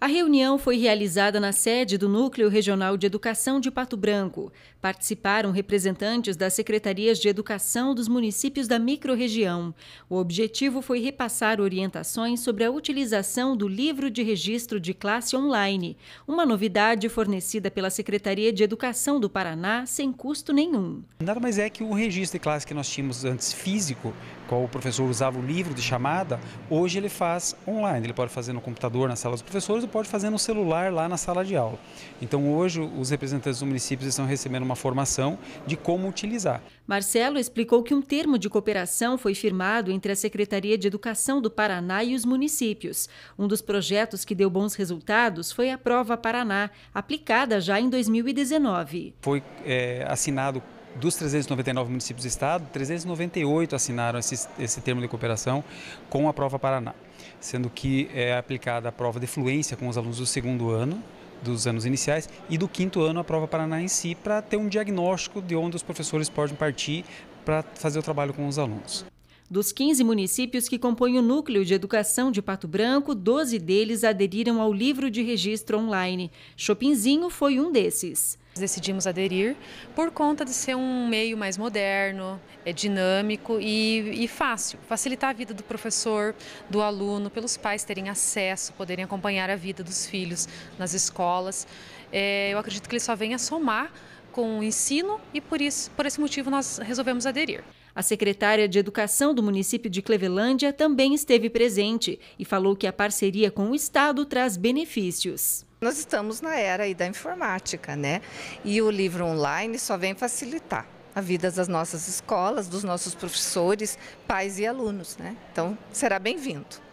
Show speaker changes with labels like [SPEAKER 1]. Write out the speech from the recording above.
[SPEAKER 1] A reunião foi realizada na sede do Núcleo Regional de Educação de Pato Branco. Participaram representantes das secretarias de educação dos municípios da microrregião. O objetivo foi repassar orientações sobre a utilização do livro de registro de classe online, uma novidade fornecida pela Secretaria de Educação do Paraná sem custo nenhum.
[SPEAKER 2] Nada mais é que o registro de classe que nós tínhamos antes físico, qual o professor usava o livro de chamada, hoje ele faz online. Ele pode fazer no computador, na sala dos professores pode fazer no celular lá na sala de aula. Então hoje os representantes dos municípios estão recebendo uma formação de como utilizar.
[SPEAKER 1] Marcelo explicou que um termo de cooperação foi firmado entre a Secretaria de Educação do Paraná e os municípios. Um dos projetos que deu bons resultados foi a Prova Paraná, aplicada já em 2019.
[SPEAKER 2] Foi é, assinado dos 399 municípios do estado, 398 assinaram esse, esse termo de cooperação com a prova Paraná, sendo que é aplicada a prova de fluência com os alunos do segundo ano, dos anos iniciais e do quinto ano a prova Paraná em si, para ter um diagnóstico de onde os professores podem partir para fazer o trabalho com os alunos. Dos
[SPEAKER 1] 15 municípios que compõem o Núcleo de Educação de Pato Branco, 12 deles aderiram ao livro de registro online. Chopinzinho foi um desses. Decidimos aderir
[SPEAKER 3] por conta de ser um meio mais moderno, é dinâmico e, e fácil. Facilitar a vida do professor, do aluno, pelos pais terem acesso, poderem acompanhar a vida dos filhos nas escolas. É, eu acredito que ele só venha somar com o
[SPEAKER 1] ensino e por isso,
[SPEAKER 3] por esse motivo, nós resolvemos
[SPEAKER 1] aderir. A secretária de Educação do município de Clevelândia também esteve presente e falou que a parceria com o Estado traz
[SPEAKER 4] benefícios. Nós estamos na era da informática, né? E o livro online só vem facilitar a vida das nossas escolas, dos nossos professores, pais e alunos, né? Então, será bem-vindo.